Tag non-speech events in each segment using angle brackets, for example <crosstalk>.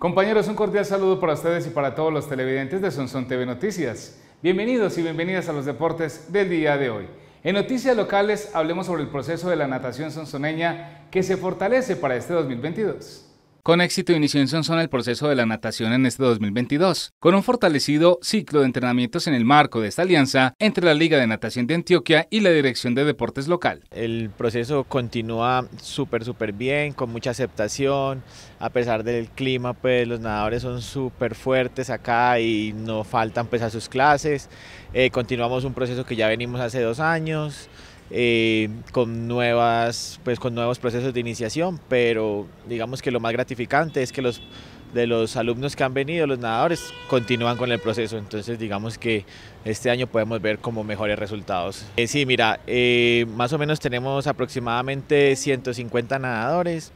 Compañeros, un cordial saludo para ustedes y para todos los televidentes de Sonson TV Noticias. Bienvenidos y bienvenidas a los deportes del día de hoy. En noticias locales hablemos sobre el proceso de la natación sonsoneña que se fortalece para este 2022. Con éxito inició en Sonsona el proceso de la natación en este 2022, con un fortalecido ciclo de entrenamientos en el marco de esta alianza entre la Liga de Natación de Antioquia y la Dirección de Deportes Local. El proceso continúa súper, súper bien, con mucha aceptación, a pesar del clima, pues los nadadores son súper fuertes acá y no faltan pues a sus clases. Eh, continuamos un proceso que ya venimos hace dos años, eh, con, nuevas, pues, con nuevos procesos de iniciación, pero digamos que lo más gratificante es que los de los alumnos que han venido, los nadadores, continúan con el proceso. Entonces, digamos que este año podemos ver como mejores resultados. Eh, sí, mira, eh, más o menos tenemos aproximadamente 150 nadadores,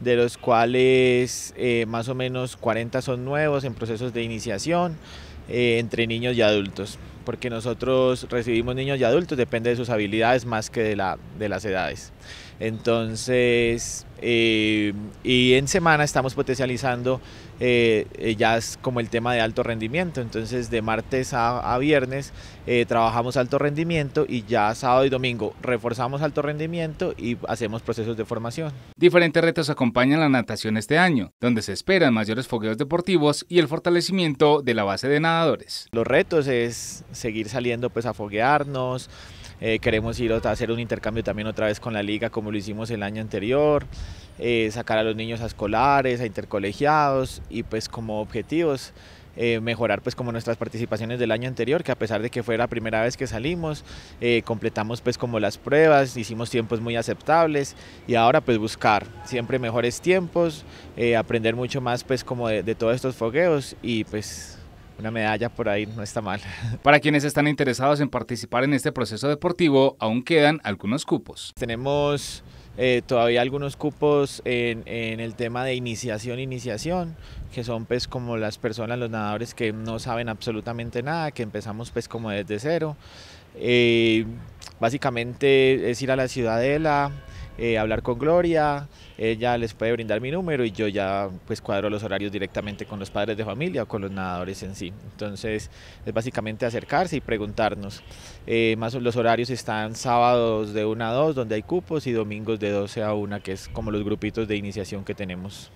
de los cuales más o menos 40 son nuevos en procesos de iniciación entre niños y adultos porque nosotros recibimos niños y adultos, depende de sus habilidades más que de, la, de las edades. Entonces, eh, y en semana estamos potencializando eh, eh, ya como el tema de alto rendimiento. Entonces, de martes a, viernes trabajamos alto rendimiento y ya sábado y domingo reforzamos alto rendimiento y hacemos procesos de formación. Diferentes retos acompañan la natación este año, donde se esperan mayores fogueos deportivos y el fortalecimiento de la base de nadadores. Los retos es seguir saliendo pues a foguearnos, eh, queremos ir a hacer un intercambio también otra vez con la liga como lo hicimos el año anterior, eh, sacar a los niños a escolares, a intercolegiados y pues como objetivos eh, mejorar pues como nuestras participaciones del año anterior, que a pesar de que fue la primera vez que salimos, completamos pues como las pruebas, hicimos tiempos muy aceptables y ahora pues buscar siempre mejores tiempos, aprender mucho más pues como de, de todos estos fogueos y pues una medalla por ahí no está mal. <laughs> Para quienes están interesados en participar en este proceso deportivo, aún quedan algunos cupos. Tenemos eh, todavía algunos cupos en, el tema de iniciación, iniciación, que son pues como las personas, los nadadores que no saben absolutamente nada, que empezamos pues como desde cero. Eh, básicamente es ir a la ciudadela, eh, hablar con Gloria, ella eh, les puede brindar mi número y yo ya pues cuadro los horarios directamente con los padres de familia o con los nadadores en sí. Entonces es básicamente acercarse y preguntarnos. Eh, más los horarios están sábados de 1 a 2 donde hay cupos y domingos de 12 a 1 que es como los grupitos de iniciación que tenemos.